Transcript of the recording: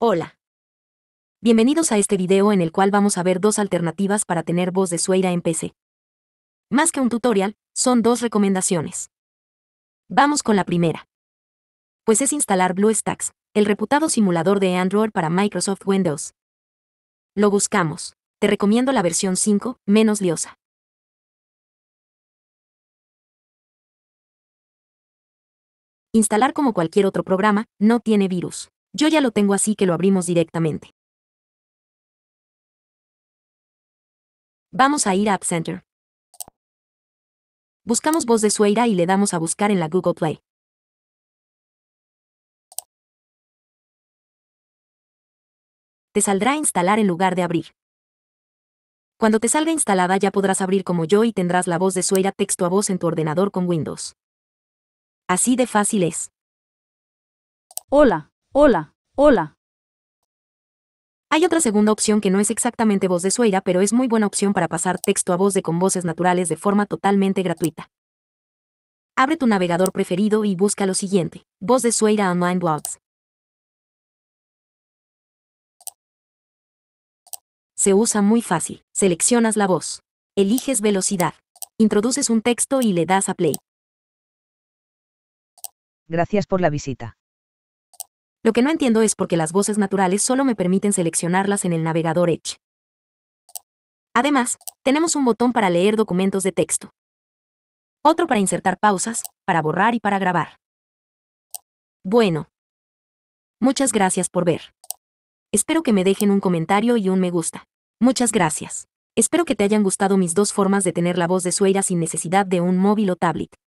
Hola. Bienvenidos a este video en el cual vamos a ver dos alternativas para tener voz de sueira en PC. Más que un tutorial, son dos recomendaciones. Vamos con la primera. Pues es instalar BlueStacks, el reputado simulador de Android para Microsoft Windows. Lo buscamos. Te recomiendo la versión 5, menos liosa. Instalar como cualquier otro programa, no tiene virus. Yo ya lo tengo así que lo abrimos directamente. Vamos a ir a App Center. Buscamos voz de Sueira y le damos a buscar en la Google Play. Te saldrá instalar en lugar de abrir. Cuando te salga instalada ya podrás abrir como yo y tendrás la voz de Sueira texto a voz en tu ordenador con Windows. Así de fácil es. Hola, Hola, hola. Hay otra segunda opción que no es exactamente voz de sueira, pero es muy buena opción para pasar texto a voz de con voces naturales de forma totalmente gratuita. Abre tu navegador preferido y busca lo siguiente: Voz de Sueira Online Blogs. Se usa muy fácil. Seleccionas la voz. Eliges velocidad. Introduces un texto y le das a play. Gracias por la visita. Lo que no entiendo es por qué las voces naturales solo me permiten seleccionarlas en el navegador Edge. Además, tenemos un botón para leer documentos de texto. Otro para insertar pausas, para borrar y para grabar. Bueno. Muchas gracias por ver. Espero que me dejen un comentario y un me gusta. Muchas gracias. Espero que te hayan gustado mis dos formas de tener la voz de Sueira sin necesidad de un móvil o tablet.